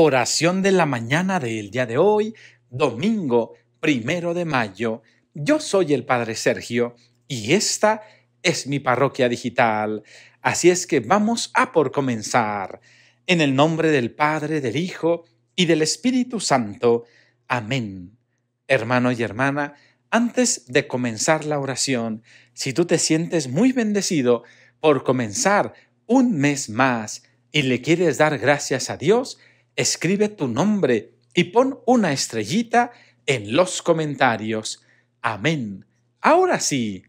Oración de la mañana del día de hoy, domingo primero de mayo. Yo soy el Padre Sergio y esta es mi parroquia digital. Así es que vamos a por comenzar. En el nombre del Padre, del Hijo y del Espíritu Santo. Amén. Hermano y hermana, antes de comenzar la oración, si tú te sientes muy bendecido por comenzar un mes más y le quieres dar gracias a Dios, escribe tu nombre y pon una estrellita en los comentarios. Amén. Ahora sí,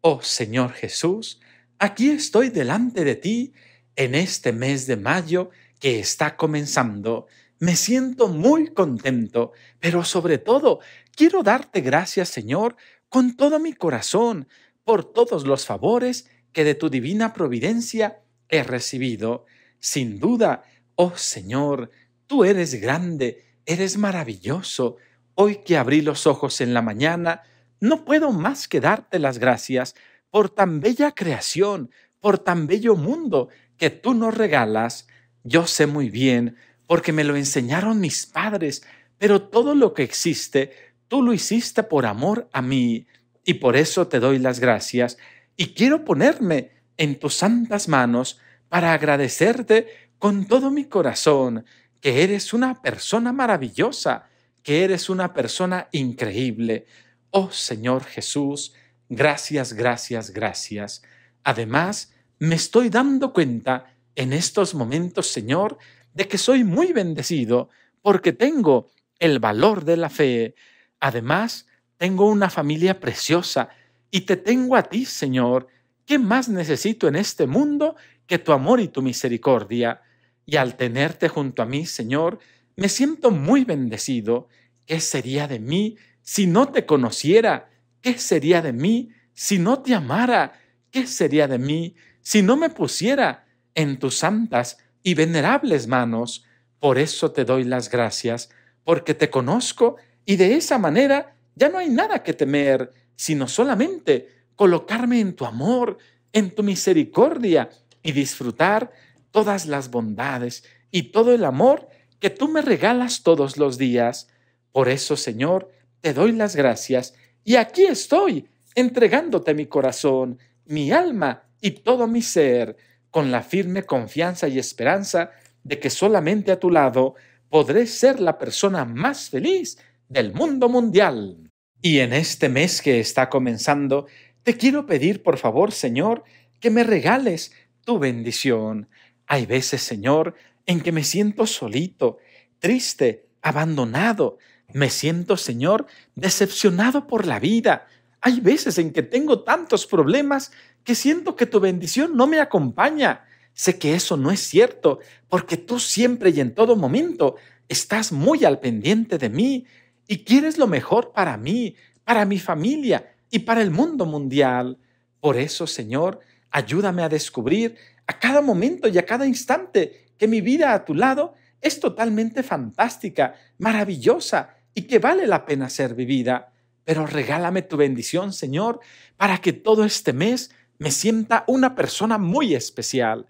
oh Señor Jesús, aquí estoy delante de ti en este mes de mayo que está comenzando. Me siento muy contento, pero sobre todo quiero darte gracias, Señor, con todo mi corazón, por todos los favores que de tu divina providencia he recibido. Sin duda, oh Señor, Tú eres grande, eres maravilloso. Hoy que abrí los ojos en la mañana, no puedo más que darte las gracias por tan bella creación, por tan bello mundo que tú nos regalas. Yo sé muy bien, porque me lo enseñaron mis padres, pero todo lo que existe, tú lo hiciste por amor a mí, y por eso te doy las gracias, y quiero ponerme en tus santas manos para agradecerte con todo mi corazón que eres una persona maravillosa, que eres una persona increíble. Oh Señor Jesús, gracias, gracias, gracias. Además, me estoy dando cuenta en estos momentos, Señor, de que soy muy bendecido porque tengo el valor de la fe. Además, tengo una familia preciosa y te tengo a ti, Señor. ¿Qué más necesito en este mundo que tu amor y tu misericordia? y al tenerte junto a mí, Señor, me siento muy bendecido. ¿Qué sería de mí si no te conociera? ¿Qué sería de mí si no te amara? ¿Qué sería de mí si no me pusiera en tus santas y venerables manos? Por eso te doy las gracias, porque te conozco y de esa manera ya no hay nada que temer, sino solamente colocarme en tu amor, en tu misericordia y disfrutar todas las bondades y todo el amor que tú me regalas todos los días. Por eso, Señor, te doy las gracias y aquí estoy, entregándote mi corazón, mi alma y todo mi ser, con la firme confianza y esperanza de que solamente a tu lado podré ser la persona más feliz del mundo mundial. Y en este mes que está comenzando, te quiero pedir, por favor, Señor, que me regales tu bendición. Hay veces, Señor, en que me siento solito, triste, abandonado. Me siento, Señor, decepcionado por la vida. Hay veces en que tengo tantos problemas que siento que tu bendición no me acompaña. Sé que eso no es cierto, porque tú siempre y en todo momento estás muy al pendiente de mí y quieres lo mejor para mí, para mi familia y para el mundo mundial. Por eso, Señor, ayúdame a descubrir a cada momento y a cada instante, que mi vida a tu lado es totalmente fantástica, maravillosa y que vale la pena ser vivida. Pero regálame tu bendición, Señor, para que todo este mes me sienta una persona muy especial.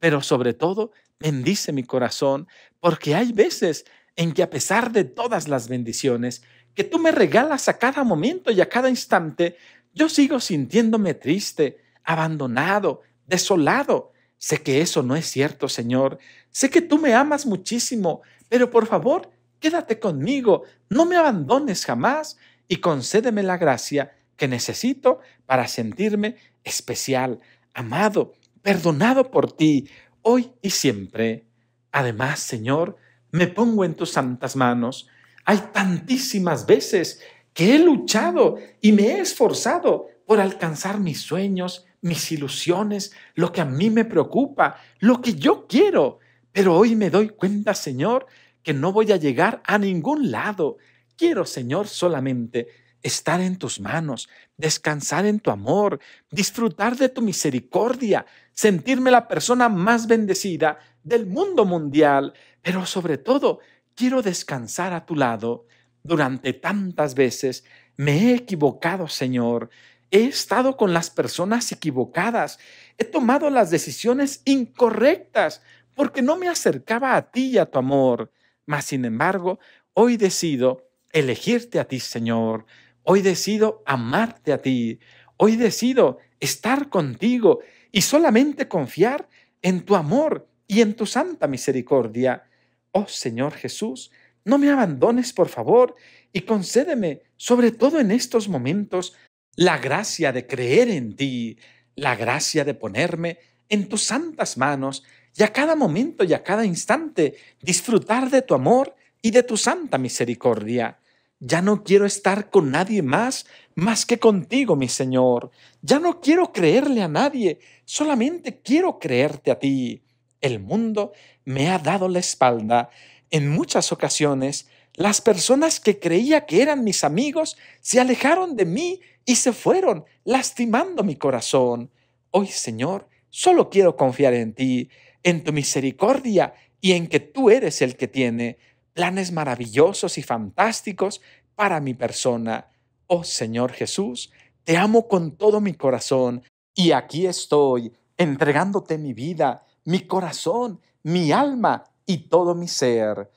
Pero sobre todo, bendice mi corazón, porque hay veces en que a pesar de todas las bendiciones que tú me regalas a cada momento y a cada instante, yo sigo sintiéndome triste, abandonado, desolado, Sé que eso no es cierto, Señor. Sé que tú me amas muchísimo, pero por favor, quédate conmigo, no me abandones jamás y concédeme la gracia que necesito para sentirme especial, amado, perdonado por ti, hoy y siempre. Además, Señor, me pongo en tus santas manos. Hay tantísimas veces que he luchado y me he esforzado por alcanzar mis sueños mis ilusiones, lo que a mí me preocupa, lo que yo quiero. Pero hoy me doy cuenta, Señor, que no voy a llegar a ningún lado. Quiero, Señor, solamente estar en tus manos, descansar en tu amor, disfrutar de tu misericordia, sentirme la persona más bendecida del mundo mundial, pero sobre todo quiero descansar a tu lado. Durante tantas veces me he equivocado, Señor, He estado con las personas equivocadas. He tomado las decisiones incorrectas porque no me acercaba a ti y a tu amor. Mas, sin embargo, hoy decido elegirte a ti, Señor. Hoy decido amarte a ti. Hoy decido estar contigo y solamente confiar en tu amor y en tu santa misericordia. Oh Señor Jesús, no me abandones, por favor, y concédeme, sobre todo en estos momentos, la gracia de creer en ti, la gracia de ponerme en tus santas manos y a cada momento y a cada instante disfrutar de tu amor y de tu santa misericordia. Ya no quiero estar con nadie más más que contigo, mi Señor. Ya no quiero creerle a nadie, solamente quiero creerte a ti. El mundo me ha dado la espalda. En muchas ocasiones las personas que creía que eran mis amigos se alejaron de mí y se fueron, lastimando mi corazón. Hoy, Señor, solo quiero confiar en ti, en tu misericordia y en que tú eres el que tiene planes maravillosos y fantásticos para mi persona. Oh Señor Jesús, te amo con todo mi corazón y aquí estoy entregándote mi vida, mi corazón, mi alma y todo mi ser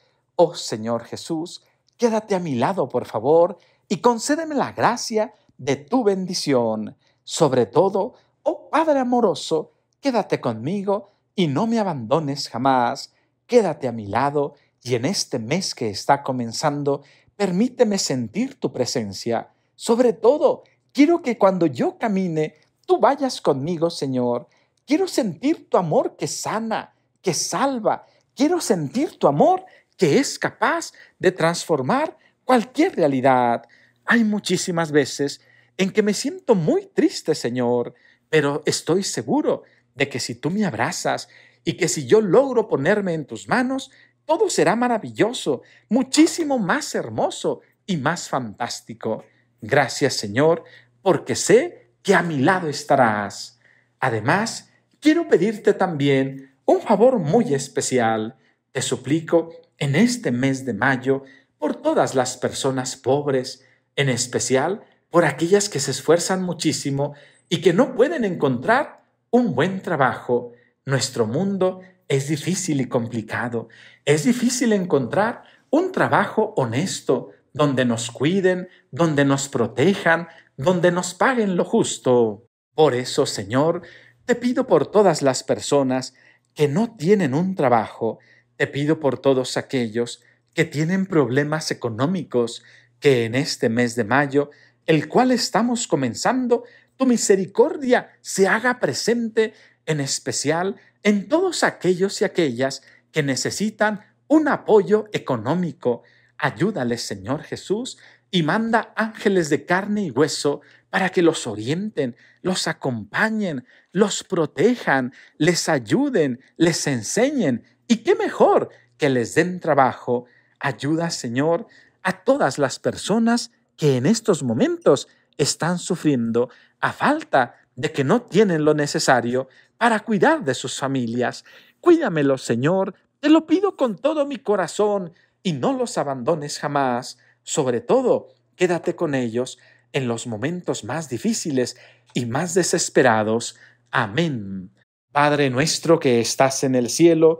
oh Señor Jesús, quédate a mi lado, por favor, y concédeme la gracia de tu bendición. Sobre todo, oh Padre amoroso, quédate conmigo y no me abandones jamás. Quédate a mi lado y en este mes que está comenzando, permíteme sentir tu presencia. Sobre todo, quiero que cuando yo camine, tú vayas conmigo, Señor. Quiero sentir tu amor que sana, que salva. Quiero sentir tu amor que es capaz de transformar cualquier realidad. Hay muchísimas veces en que me siento muy triste, Señor, pero estoy seguro de que si tú me abrazas y que si yo logro ponerme en tus manos, todo será maravilloso, muchísimo más hermoso y más fantástico. Gracias, Señor, porque sé que a mi lado estarás. Además, quiero pedirte también un favor muy especial. Te suplico en este mes de mayo por todas las personas pobres, en especial por aquellas que se esfuerzan muchísimo y que no pueden encontrar un buen trabajo. Nuestro mundo es difícil y complicado. Es difícil encontrar un trabajo honesto, donde nos cuiden, donde nos protejan, donde nos paguen lo justo. Por eso, Señor, te pido por todas las personas que no tienen un trabajo, te pido por todos aquellos que tienen problemas económicos, que en este mes de mayo, el cual estamos comenzando, tu misericordia se haga presente, en especial en todos aquellos y aquellas que necesitan un apoyo económico. Ayúdales, Señor Jesús, y manda ángeles de carne y hueso para que los orienten, los acompañen, los protejan, les ayuden, les enseñen y qué mejor que les den trabajo. Ayuda, Señor, a todas las personas que en estos momentos están sufriendo a falta de que no tienen lo necesario para cuidar de sus familias. Cuídamelo, Señor, te lo pido con todo mi corazón y no los abandones jamás. Sobre todo, quédate con ellos en los momentos más difíciles y más desesperados. Amén. Padre nuestro que estás en el cielo,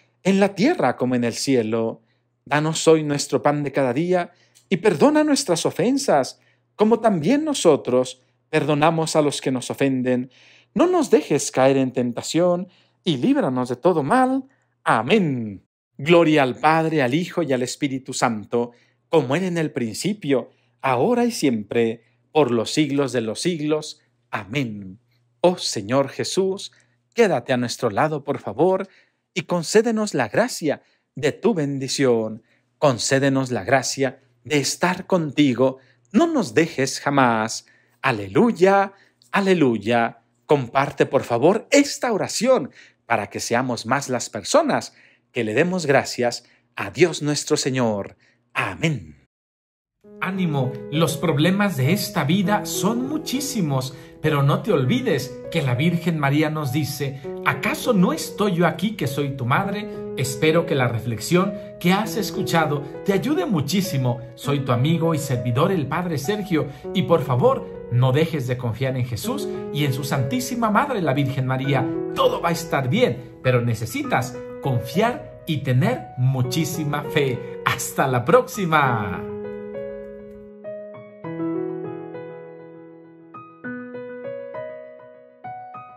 en la tierra como en el cielo. Danos hoy nuestro pan de cada día y perdona nuestras ofensas, como también nosotros perdonamos a los que nos ofenden. No nos dejes caer en tentación y líbranos de todo mal. Amén. Gloria al Padre, al Hijo y al Espíritu Santo, como era en el principio, ahora y siempre, por los siglos de los siglos. Amén. Oh Señor Jesús, quédate a nuestro lado, por favor y concédenos la gracia de tu bendición. Concédenos la gracia de estar contigo. No nos dejes jamás. Aleluya, aleluya. Comparte por favor esta oración para que seamos más las personas que le demos gracias a Dios nuestro Señor. Amén. Ánimo, los problemas de esta vida son muchísimos, pero no te olvides que la Virgen María nos dice, ¿acaso no estoy yo aquí que soy tu madre? Espero que la reflexión que has escuchado te ayude muchísimo. Soy tu amigo y servidor el Padre Sergio y por favor no dejes de confiar en Jesús y en su Santísima Madre la Virgen María. Todo va a estar bien, pero necesitas confiar y tener muchísima fe. Hasta la próxima.